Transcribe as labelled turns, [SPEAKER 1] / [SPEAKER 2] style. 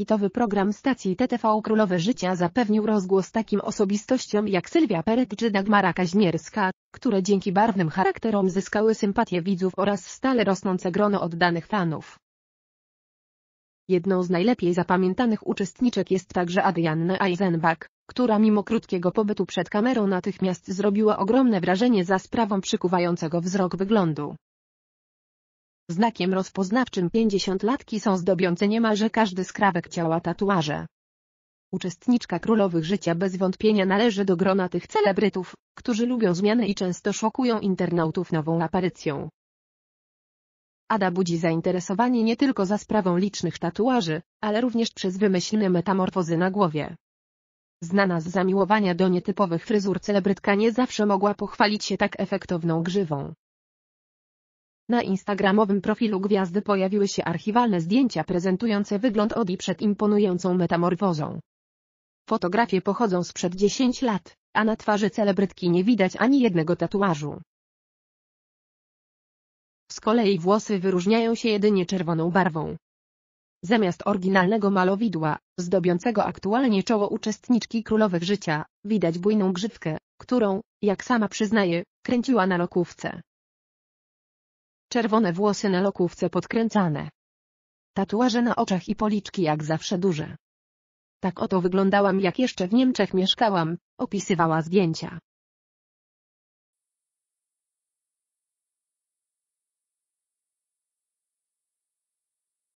[SPEAKER 1] hitowy program stacji TTV Królowe Życia zapewnił rozgłos takim osobistościom jak Sylwia Peret czy Dagmara Kaźmierska, które dzięki barwnym charakterom zyskały sympatię widzów oraz stale rosnące grono oddanych fanów. Jedną z najlepiej zapamiętanych uczestniczek jest także Adrianna Eisenbach, która mimo krótkiego pobytu przed kamerą natychmiast zrobiła ogromne wrażenie za sprawą przykuwającego wzrok wyglądu. Znakiem rozpoznawczym 50-latki są zdobiące niemalże każdy skrawek ciała tatuaże. Uczestniczka królowych życia bez wątpienia należy do grona tych celebrytów, którzy lubią zmiany i często szokują internautów nową aparycją. Ada budzi zainteresowanie nie tylko za sprawą licznych tatuaży, ale również przez wymyślne metamorfozy na głowie. Znana z zamiłowania do nietypowych fryzur celebrytka nie zawsze mogła pochwalić się tak efektowną grzywą. Na instagramowym profilu gwiazdy pojawiły się archiwalne zdjęcia prezentujące wygląd Odi przed imponującą metamorfozą. Fotografie pochodzą sprzed 10 lat, a na twarzy celebrytki nie widać ani jednego tatuażu. Z kolei włosy wyróżniają się jedynie czerwoną barwą. Zamiast oryginalnego malowidła, zdobiącego aktualnie czoło uczestniczki królowych życia, widać bujną grzywkę, którą, jak sama przyznaje, kręciła na lokówce. Czerwone włosy na lokówce podkręcane. Tatuaże na oczach i policzki jak zawsze duże. Tak oto wyglądałam jak jeszcze w Niemczech mieszkałam, opisywała zdjęcia.